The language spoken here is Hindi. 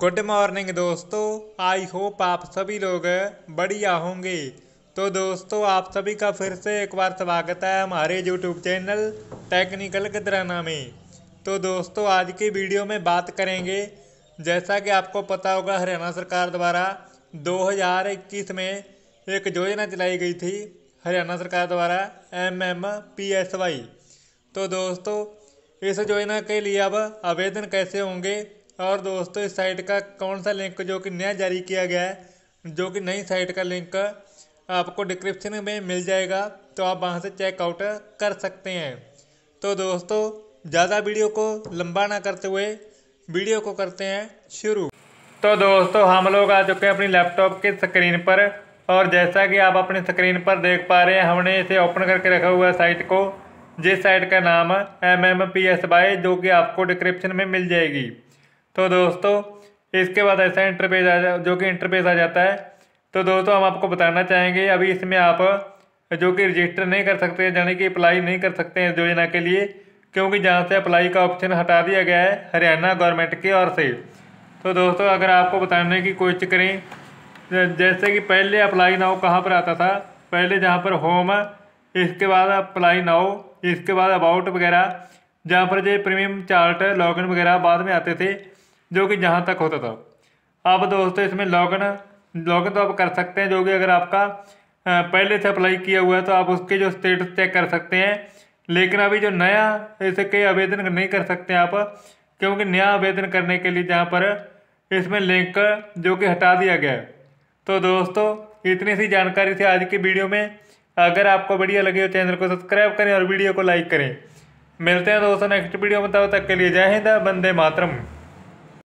गुड मॉर्निंग दोस्तों आई होप आप सभी लोग बढ़िया होंगे तो दोस्तों आप सभी का फिर से एक बार स्वागत है हमारे यूट्यूब चैनल टेक्निकल गदराना में तो दोस्तों आज की वीडियो में बात करेंगे जैसा कि आपको पता होगा हरियाणा सरकार द्वारा 2021 में एक योजना चलाई गई थी हरियाणा सरकार द्वारा M M P S Y तो दोस्तों इस योजना के लिए अब आवेदन कैसे होंगे और दोस्तों इस साइट का कौन सा लिंक जो कि नया जारी किया गया है जो कि नई साइट का लिंक आपको डिस्क्रिप्शन में मिल जाएगा तो आप वहाँ से चेकआउट कर सकते हैं तो दोस्तों ज़्यादा वीडियो को लंबा ना करते हुए वीडियो को करते हैं शुरू तो दोस्तों हम लोग आ चुके हैं अपनी लैपटॉप के स्क्रीन पर और जैसा कि आप अपनी स्क्रीन पर देख पा रहे हैं हमने इसे ओपन करके रखा हुआ है साइट को जिस साइट का नाम M M P S Y जो कि आपको डिस्क्रिप्शन में मिल जाएगी तो दोस्तों इसके बाद ऐसा इंटरफेस आ जा जो कि इंटरफेस आ जाता है तो दोस्तों हम आपको बताना चाहेंगे अभी इसमें आप जो कि रजिस्टर नहीं कर सकते यानी कि अप्लाई नहीं कर सकते हैं योजना के लिए क्योंकि जहाँ से अप्लाई का ऑप्शन हटा दिया गया है हरियाणा गवर्नमेंट की ओर से तो दोस्तों अगर आपको बताने की कोशिश करें जैसे कि पहले अप्लाई नाउ कहाँ पर आता था पहले जहाँ पर होम इसके बाद अप्लाई नाउ इसके बाद अबाउट वगैरह जहाँ पर जो प्रीमियम चार्ट लॉगिन वगैरह बाद में आते थे जो कि जहाँ तक होता था अब दोस्तों इसमें लॉगिन लॉगिन तो आप कर सकते हैं जो कि अगर आपका पहले से अप्लाई किया हुआ है तो आप उसके जो स्टेटस चेक कर सकते हैं लेकिन अभी जो नया इसे कई आवेदन नहीं कर सकते आप क्योंकि नया आवेदन करने के लिए जहाँ पर इसमें लिंक जो कि हटा दिया गया है तो दोस्तों इतनी सी जानकारी थी आज की वीडियो में अगर आपको बढ़िया लगे तो चैनल को सब्सक्राइब करें और वीडियो को लाइक करें मिलते हैं दोस्तों नेक्स्ट वीडियो में तब तक के लिए जय हिंद बंदे मातरम